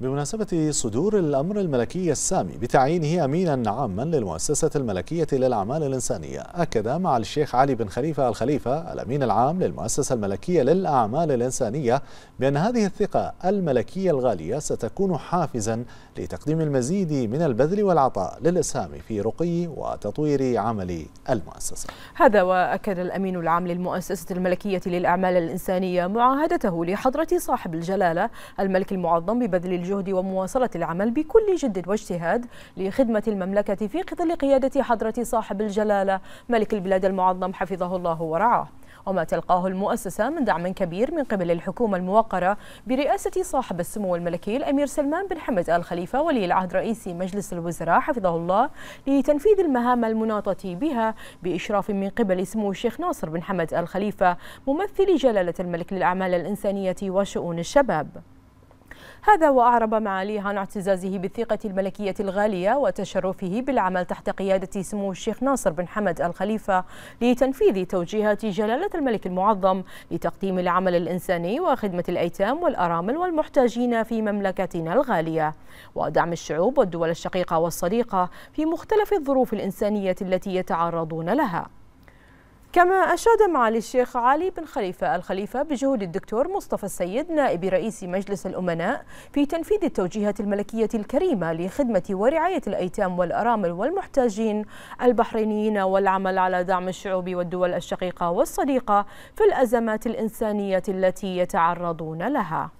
بمناسبة صدور الأمر الملكي السامي بتعيينه أمينا عاما للمؤسسة الملكية للأعمال الإنسانية أكد مع الشيخ علي بن خليفة الخليفة الأمين العام للمؤسسة الملكية للأعمال الإنسانية بأن هذه الثقة الملكية الغالية ستكون حافزا لتقديم المزيد من البذل والعطاء للإسهام في رقي وتطوير عمل المؤسسة هذا وأكد الأمين العام للمؤسسة الملكية للأعمال الإنسانية معاهدته لحضرة صاحب الجلالة الملك المعظم ببذل الج... الجهد ومواصلة العمل بكل جد واجتهاد لخدمة المملكة في ظل قيادة حضرة صاحب الجلالة ملك البلاد المعظم حفظه الله ورعاه وما تلقاه المؤسسة من دعم كبير من قبل الحكومة الموقرة برئاسة صاحب السمو الملكي الأمير سلمان بن حمد آل خليفة ولي العهد رئيس مجلس الوزراء حفظه الله لتنفيذ المهام المناطة بها بإشراف من قبل سمو الشيخ ناصر بن حمد آل خليفة ممثل جلالة الملك للأعمال الإنسانية وشؤون الشباب هذا وأعرب معاليه عن اعتزازه بالثقة الملكية الغالية وتشرفه بالعمل تحت قيادة سمو الشيخ ناصر بن حمد الخليفة لتنفيذ توجيهات جلالة الملك المعظم لتقديم العمل الإنساني وخدمة الأيتام والأرامل والمحتاجين في مملكتنا الغالية ودعم الشعوب والدول الشقيقة والصديقة في مختلف الظروف الإنسانية التي يتعرضون لها كما أشاد معالي الشيخ علي بن خليفة الخليفة بجهود الدكتور مصطفى السيد نائب رئيس مجلس الأمناء في تنفيذ التوجيهات الملكية الكريمة لخدمة ورعاية الأيتام والأرامل والمحتاجين البحرينيين والعمل على دعم الشعوب والدول الشقيقة والصديقة في الأزمات الإنسانية التي يتعرضون لها